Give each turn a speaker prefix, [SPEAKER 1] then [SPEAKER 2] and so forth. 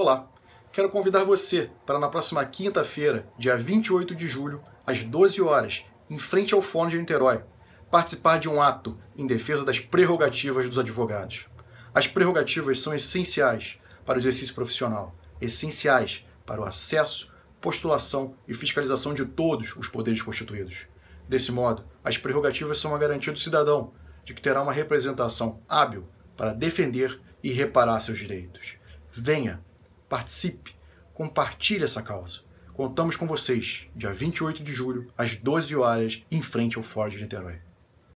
[SPEAKER 1] Olá, quero convidar você para na próxima quinta-feira, dia 28 de julho, às 12 horas, em frente ao Fórum de Niterói, participar de um ato em defesa das prerrogativas dos advogados. As prerrogativas são essenciais para o exercício profissional, essenciais para o acesso, postulação e fiscalização de todos os poderes constituídos. Desse modo, as prerrogativas são uma garantia do cidadão de que terá uma representação hábil para defender e reparar seus direitos. Venha Participe, compartilhe essa causa. Contamos com vocês, dia 28 de julho, às 12 horas, em frente ao Fórum de Niterói.